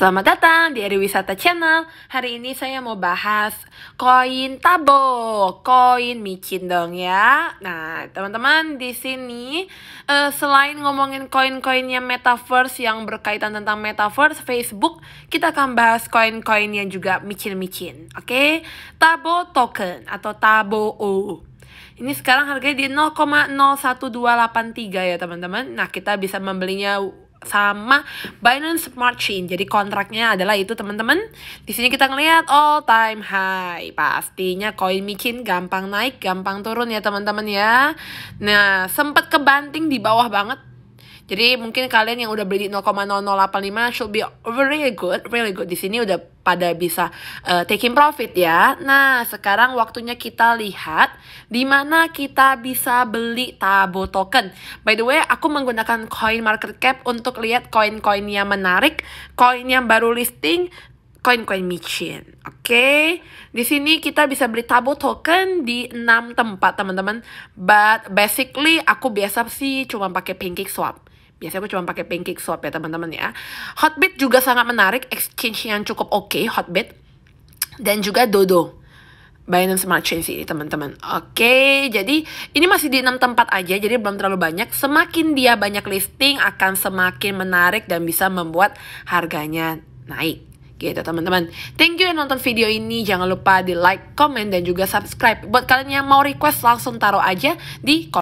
Selamat datang di Eri Wisata Channel. Hari ini saya mau bahas koin tabo, koin micin dong ya. Nah, teman-teman di sini uh, selain ngomongin koin-koinnya metaverse yang berkaitan tentang metaverse Facebook, kita akan bahas koin-koin yang juga micin-micin. Oke, okay? tabo token atau tabo O. Ini sekarang harganya di 0,01283 ya teman-teman. Nah, kita bisa membelinya sama Binance Smart Chain. Jadi kontraknya adalah itu teman-teman. Di sini kita ngelihat all time high. Pastinya koin micin gampang naik, gampang turun ya teman-teman ya. Nah, sempat kebanting di bawah banget jadi mungkin kalian yang udah beli 0,0085 should be really good, really good. Di sini udah pada bisa uh, taking profit ya. Nah, sekarang waktunya kita lihat di mana kita bisa beli Tabo token. By the way, aku menggunakan Coin Market Cap untuk lihat koin-koin yang menarik, koin yang baru listing, koin-koin micin. Oke, okay? di sini kita bisa beli tabo token di 6 tempat, teman-teman. But basically aku biasa sih cuma pakai pancake swap. Biasanya aku cuma pakai pancake swap ya teman-teman ya. Hotbit juga sangat menarik, exchange yang cukup oke okay, Hotbit. Dan juga Dodo. Binance Smart Chain ini teman-teman. Oke, jadi ini masih di enam tempat aja, jadi belum terlalu banyak. Semakin dia banyak listing, akan semakin menarik dan bisa membuat harganya naik. Gitu teman-teman. Thank you yang nonton video ini. Jangan lupa di like, comment, dan juga subscribe. Buat kalian yang mau request langsung taruh aja di